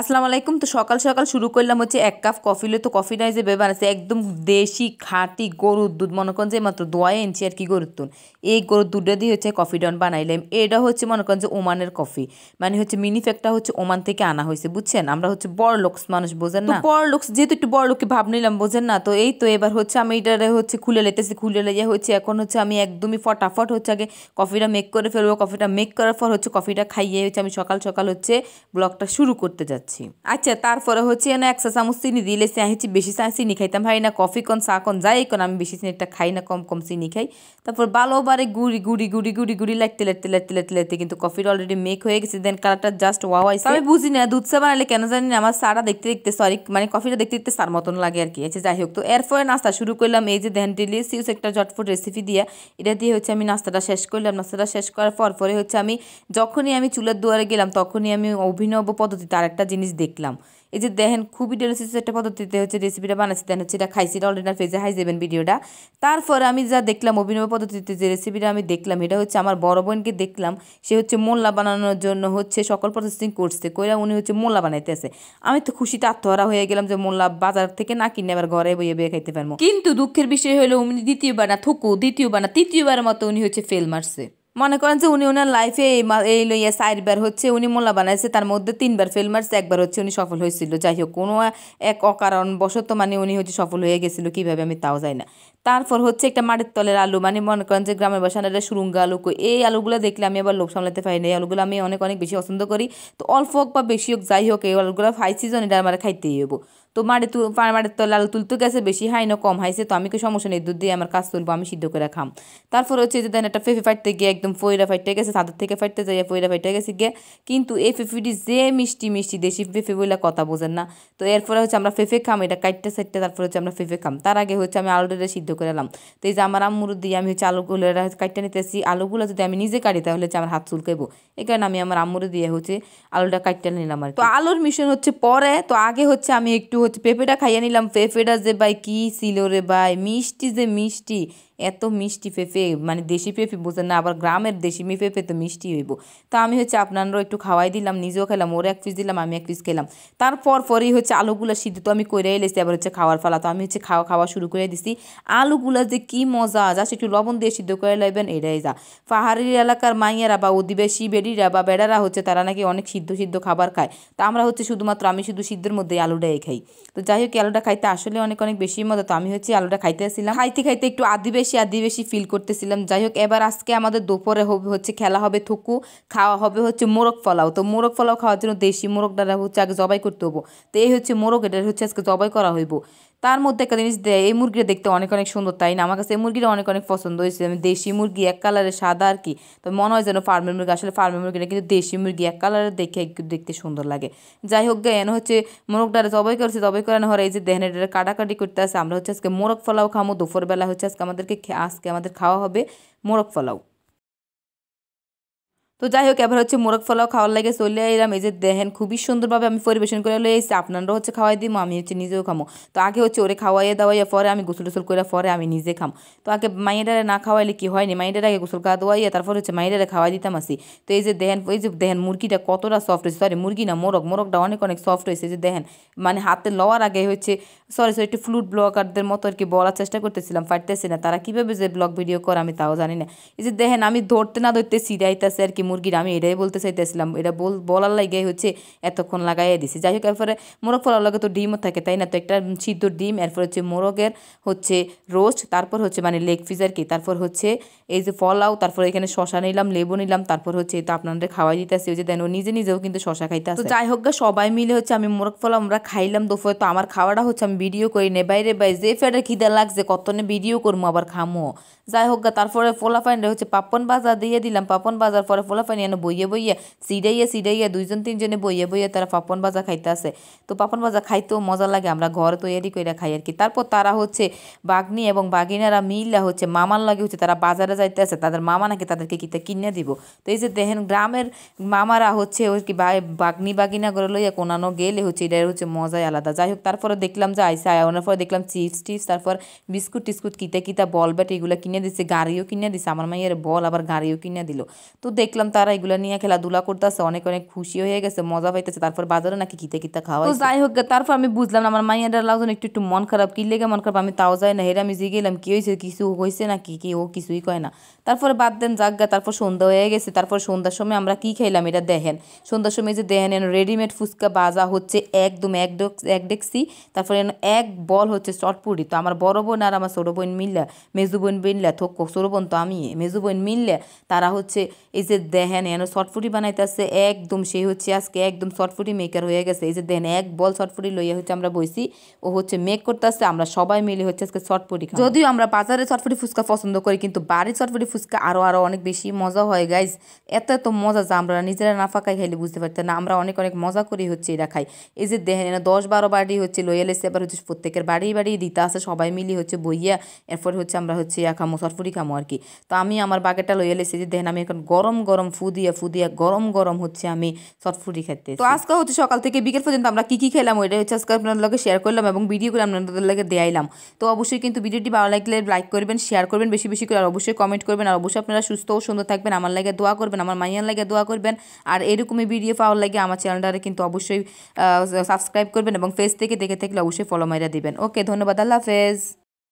আসসালামু আলাইকুম তো সকাল সকাল শুরু করলাম হচ্ছে এক কাপ কফি লো তো কফি নাই যে ব্যবহার আছে একদম দেশি খাঁটি গরুর দুধ মনে করেন যে মাত্র দোয়া এনছি আর কি গরুর দুধ এই গরুর দুধটা দিয়ে হচ্ছে কফি ডন বানাইলাম এটা হচ্ছে মনে করেন যে ওমানের কফি মানে হচ্ছে মিনি ফ্যাক্টটা হচ্ছে ওমান থেকে আনা হয়েছে বুঝছেন আমরা হচ্ছে বড় লোকস মানুষ বোঝেন না বড় লোকস যেহেতু একটু বড় লোককে ভাব নিলাম বোঝেন না তো এই তো এবার হচ্ছে আমি এটা হচ্ছে খুলে লেতেছি খুলে লেগে হচ্ছে এখন হচ্ছে আমি একদমই ফটাফট হচ্ছে আগে কফিটা মেক করে ফেলবো কফিটা মেক করার পর হচ্ছে কফিটা খাইয়ে হচ্ছে আমি সকাল সকাল হচ্ছে ব্লগটা শুরু করতে যাচ্ছি যাচ্ছি আচ্ছা তারপরে হচ্ছে এনে এক একশো চামচ চিনি দিলে চাহিছি বেশি চিনি খাইতাম ভাই না কফি কন চা কন যাই কন আমি বেশি চিনিটা খাই না কম কম চিনি খাই তারপর ভালো বারে গুড়ি গুড়ি গুড়ি গুড়ি গুড়ি লাগতে লাগতে লাগতে লাগতে লাগতে কিন্তু কফির অলরেডি মেক হয়ে গেছে দেন কালারটা জাস্ট ওয়াও আইসে আমি বুঝি না দুধ চা বানালে কেন জানি না আমার চাটা দেখতে দেখতে সরি মানে কফিটা দেখতে দেখতে সার মতন লাগে আর কি আছে আচ্ছা, যাই হোক তো এরপরে নাস্তা শুরু করলাম এই যে দেন ডেলিসিউস একটা ঝটফট রেসিপি দিয়া এটা দিয়ে হচ্ছে আমি নাস্তাটা শেষ করলাম নাস্তাটা শেষ করার পর পরে হচ্ছে আমি যখনই আমি চুলার দুয়ারে গেলাম তখনই আমি অভিনব পদ্ধতি তার একটা জিনিস দেখলাম এই যে দেখেন খুবই ডেলিসিয়াস একটা পদ্ধতিতে হচ্ছে রেসিপিটা বানাচ্ছি দেন হচ্ছে এটা খাইছি এটা অলরেডি ফেজে হাই যাবেন ভিডিওটা তারপরে আমি যা দেখলাম অভিনব পদ্ধতিতে যে রেসিপিটা আমি দেখলাম এটা হচ্ছে আমার বড় বোনকে দেখলাম সে হচ্ছে মোল্লা বানানোর জন্য হচ্ছে সকল প্রসেসিং করছে কইরা উনি হচ্ছে মোল্লা বানাইতেছে আমি তো খুশিতে আত্মহারা হয়ে গেলাম যে মোল্লা বাজার থেকে না কিনে আবার ঘরে বইয়ে বেয়ে খাইতে পারবো কিন্তু দুঃখের বিষয় হলো উনি দ্বিতীয়বার না থুকু দ্বিতীয়বার না তৃতীয়বার মতো উনি হচ্ছে ফেল মারছে মনে করেন যে উনি ওনার লাইফে এই লইয়া চারবার হচ্ছে উনি মোলা বানাইছে তার মধ্যে তিনবার ফেল মারছে একবার হচ্ছে উনি সফল হয়েছিল যাই হোক কোনো এক অকারণবশত মানে উনি হচ্ছে সফল হয়ে গেছিলো কীভাবে আমি তাও যাই না তারপর হচ্ছে একটা মাটির তলের আলু মানে মনে করেন যে গ্রামের বাসান এটা সুরুঙ্গা আলু এই আলুগুলো দেখলে আমি আবার লোভ সামলাতে পারি না এই আলুগুলো আমি অনেক অনেক বেশি পছন্দ করি তো অল্প হোক বা বেশি হোক যাই হোক এই আলুগুলো হাই সিজন এটা আমার খাইতেই হবো তো মাটি তু মাটির তলের আলু তুলতে গেছে বেশি হাই না কম হাইছে তো আমি কি সমস্যা নেই দুধ দিয়ে আমার কাজ তুলবো আমি সিদ্ধ করে খাম তারপর হচ্ছে যে দেন একটা ফেফি ফাটতে গিয়ে একদম ফইরা ফাটতে গেছে ছাদের থেকে ফাটতে যাই ফইরা ফাটতে গেছে গিয়ে কিন্তু এই ফেফিটি যে মিষ্টি মিষ্টি দেশি ফেফে বলে কথা বোঝেন না তো এরপরে হচ্ছে আমরা ফেফে খাম এটা কাটতে সাইটটা তারপর হচ্ছে আমরা ফেফে খাম তার আগে হচ্ছে আমি আলুটা সিদ্ধ সিদ্ধ করে এলাম তো এই যে আমার আম্মুর দিয়ে আমি হচ্ছে আলুগুলো কাটটা নিতেছি আলুগুলো যদি আমি নিজে কাটি তাহলে হচ্ছে আমার হাত চুলকাইবো এই কারণে আমি আমার আম্মুর দিয়ে হচ্ছে আলুটা কাটটা নিলাম আর তো আলুর মিশন হচ্ছে পরে তো আগে হচ্ছে আমি একটু হচ্ছে পেঁপেটা খাইয়ে নিলাম পেঁপেটা যে ভাই কী ছিল রে ভাই মিষ্টি যে মিষ্টি এত মিষ্টি পেঁপে মানে দেশি পেঁপে বোঝেন না আবার গ্রামের দেশি মি পেঁপে তো মিষ্টি হইব তা আমি হচ্ছে আপনারও একটু খাওয়াই দিলাম নিজেও খেলাম ওর এক পিস দিলাম আমি এক পিস খেলাম তারপর পরেই হচ্ছে আলুগুলা সিদ্ধ তো আমি করে এলেছি আবার হচ্ছে খাওয়ার ফালা তো আমি হচ্ছে খাওয়া খাওয়া শুরু করে দিছি আলুগুলা যে কি মজা যা একটু লবণ দিয়ে সিদ্ধ করে লাইবেন এটাই যা পাহাড়ি এলাকার মাইয়ারা বা অধিবাসী বেডিরা বা বেড়ারা হচ্ছে তারা নাকি অনেক সিদ্ধ সিদ্ধ খাবার খায় তা আমরা হচ্ছে শুধুমাত্র আমি শুধু সিদ্ধের মধ্যে আলুটাই খাই তো যাই হোক আলুটা খাইতে আসলে অনেক অনেক বেশি মজা তো আমি হচ্ছে আলুটা খাইতে আসছিলাম খাইতে খাইতে একটু আদিবাসী বেশি আদিবেশি ফিল করতেছিলাম যাই হোক এবার আজকে আমাদের দুপুরে হবে হচ্ছে খেলা হবে থুকু খাওয়া হবে হচ্ছে মোরগ ফলাও তো মোরগ ফলাও খাওয়ার জন্য দেশি মোরগটা হচ্ছে আগে জবাই করতে হবো তো এই হচ্ছে মোরগ এটা হচ্ছে আজকে জবাই করা হইব তার মধ্যে একটা জিনিস দেয় এই মুরগিটা দেখতে অনেক অনেক সুন্দর তাই না আমার কাছে এই মুরগিটা অনেক অনেক পছন্দ হয়েছে আমি দেশি মুরগি এক কালারের সাদা আর কি তো মনে হয় যেন ফার্মের মুরগি আসলে ফার্মের মুরগিটা কিন্তু দেশি মুরগি এক কালারের দেখে দেখতে সুন্দর লাগে যাই হোক এন হচ্ছে মোরগটা জবাই করেছে জবাই করানো হয় এই যে দেহেন এটা কাটাকাটি করতে আসে আমরা হচ্ছে আজকে মোরগ ফলাও খামো দুপুরবেলা হচ্ছে আজকে আমাদেরকে আজকে আমাদের খাওয়া হবে মোরগ ফলাও তো যাই হোক এবার হচ্ছে মোরগ ফলাও খাওয়ার লাগে চলে এলাম এই যে দেখেন খুবই সুন্দরভাবে আমি পরিবেশন করে এলো এসে আপনারাও হচ্ছে খাওয়াই দিব আমি হচ্ছে নিজেও খামো তো আগে হচ্ছে ওরে খাওয়াইয়ে দাওয়াইয়া পরে আমি গোসল টোসল করে পরে আমি নিজে খাম তো আগে মাইয়েরারে না খাওয়াইলে কি হয়নি মাইয়ের আগে গোসল খাওয়া দাওয়াইয়া তারপর হচ্ছে মাইয়েরারে খাওয়াই দিতাম আসি তো এই যে দেখেন এই যে দেখেন মুরগিটা কতটা সফট হয়েছে সরি মুরগি না মোরগ মোরগটা অনেক অনেক সফট হয়েছে যে দেখেন মানে হাতে লওয়ার আগে হচ্ছে সরি সরি একটু ফ্লুট ব্লগারদের মতো আর কি বলার চেষ্টা করতেছিলাম পারতেছি না তারা কীভাবে যে ব্লগ ভিডিও করে আমি তাও জানি না এই যে দেখেন আমি ধরতে না ধরতে সিরাইতেছে আর কি মুরগির আমি এটাই বলতে চাইতেছিলাম এটা বল বলার লাগে হচ্ছে এতক্ষণ লাগাইয়া দিছে যাই হোক এরপরে মোরগ ফলার লাগে তো ডিমও থাকে তাই না তো একটা সিদ্ধ ডিম এরপর হচ্ছে মোরগের হচ্ছে রোস্ট তারপর হচ্ছে মানে লেগ পিস আর কি তারপর হচ্ছে এই যে ফলাও তারপর এখানে শশা নিলাম লেবু নিলাম তারপর হচ্ছে এটা আপনাদের খাওয়াই দিতে দিতেছি ওই যে দেন ও নিজে নিজেও কিন্তু শশা খাইতে তো যাই হোক গা সবাই মিলে হচ্ছে আমি মোরগ ফলা আমরা খাইলাম দুপুরে তো আমার খাওয়াটা হচ্ছে আমি ভিডিও করি নে বাইরে বাইরে যে ফেডে খিদে লাগছে কতনে ভিডিও করবো আবার খামো যাই হোক গা তারপরে ফলাফাইন হচ্ছে পাপন বাজার দিয়ে দিলাম পাপন বাজার পরে পোলাপানিয়ানো বইয়ে বইয়ে সিডাইয়ে সিডাইয়া দুইজন তিনজনে বইয়ে বইয়ে তারা পাপন ভাজা খাইতে আসে তো পাপন ভাজা খাইতেও মজা লাগে আমরা ঘর তৈরি করে খাই আর কি তারপর তারা হচ্ছে বাগনি এবং বাগিনারা মিল্লা হচ্ছে মামার লাগে হচ্ছে তারা বাজারে যাইতে আসে তাদের মামা নাকি তাদেরকে কিতা কিনে দিব তো এই যে দেখেন গ্রামের মামারা হচ্ছে ওই কি বাগনি বাগিনা করে লইয়া কোনানো গেলে হচ্ছে এটা হচ্ছে মজাই আলাদা যাই হোক তারপরে দেখলাম যে আইসা আয়নের পরে দেখলাম চিপস টিপস তারপর বিস্কুট টিস্কুট কিতা কিতা বল ব্যাট এগুলো কিনে দিছে গাড়িও কিনে দিছে আমার মাইয়ের বল আবার গাড়িও কিনে দিল তো দেখলাম দেখলাম তারা এগুলো নিয়ে খেলাধুলা করতেছে অনেক অনেক খুশি হয়ে গেছে মজা পাইতেছে তারপর বাজারে নাকি কিতে কিতে খাওয়া যাই হোক তারপর আমি বুঝলাম আমার ডার লাগজন একটু একটু মন খারাপ কি লেগে মন খারাপ আমি তাও যাই না হেরে আমি জিগে গেলাম কি হয়েছে কিছু হয়েছে না কি কি ও কিছুই কয় না তারপরে বাদ দেন জাগা তারপর সন্ধ্যা হয়ে গেছে তারপর সন্ধ্যার সময় আমরা কি খাইলাম এটা দেখেন সন্ধ্যার সময় যে দেখেন রেডিমেড ফুচকা বাজা হচ্ছে একদম এক এক ডেক্সি তারপরে এক বল হচ্ছে চটপুরি তো আমার বড় বোন আর আমার ছোটো বোন মিললে মেজু বোন মিললা থোক ছোটো বোন তো আমি মেজু বোন মিললে তারা হচ্ছে এই যে দেহেন এন শর্টফুটি বানাইতেছে একদম সেই হচ্ছে আজকে একদম শর্টফুটি মেকার হয়ে গেছে এই যে দেহেন এক বল শর্টফুটি লইয়া হচ্ছে আমরা বইছি ও হচ্ছে মেক করতেছে আমরা সবাই মিলে হচ্ছে আজকে শর্টফুটি যদিও আমরা বাজারে শর্টফুটি ফুচকা পছন্দ করি কিন্তু বাড়ির শর্টফুটি ফুচকা আরও আরও অনেক বেশি মজা হয় গাইজ এত এত মজা যা আমরা নিজেরা না ফাঁকাই খাইলে বুঝতে পারতাম না আমরা অনেক অনেক মজা করি হচ্ছে এটা খাই এই যে দেহেন এনে দশ বারো বাড়ি হচ্ছে লইয়া লেছে এবার হচ্ছে প্রত্যেকের বাড়ি বাড়ি দিতে আসে সবাই মিলে হচ্ছে বইয়া এরপর হচ্ছে আমরা হচ্ছে ইয়া খামো শর্টফুটি খামো আর কি তো আমি আমার বাগেটা লইয়া লেছি যে দেহেন আমি এখন গরম গরম গরম ফু দিয়ে ফু দিয়ে গরম গরম হচ্ছে আমি চটফুটি খেতে তো আজকে হচ্ছে সকাল থেকে বিকেল পর্যন্ত আমরা কী কী খেলাম ওইটা হচ্ছে আজকে আপনাদের শেয়ার করলাম এবং ভিডিও করে আপনাদের লাগে দেয়াইলাম তো অবশ্যই কিন্তু ভিডিওটি ভালো লাগলে লাইক করবেন শেয়ার করবেন বেশি বেশি করে আর অবশ্যই কমেন্ট করবেন আর অবশ্যই আপনারা সুস্থ ও সুন্দর থাকবেন আমার লাগে দোয়া করবেন আমার মাইয়ার লাগে দোয়া করবেন আর এরকমই ভিডিও পাওয়ার লাগে আমার চ্যানেলটারে কিন্তু অবশ্যই সাবস্ক্রাইব করবেন এবং ফেস থেকে দেখে থাকলে অবশ্যই ফলো মাইরা দিবেন ওকে ধন্যবাদ আল্লাহ হাফেজ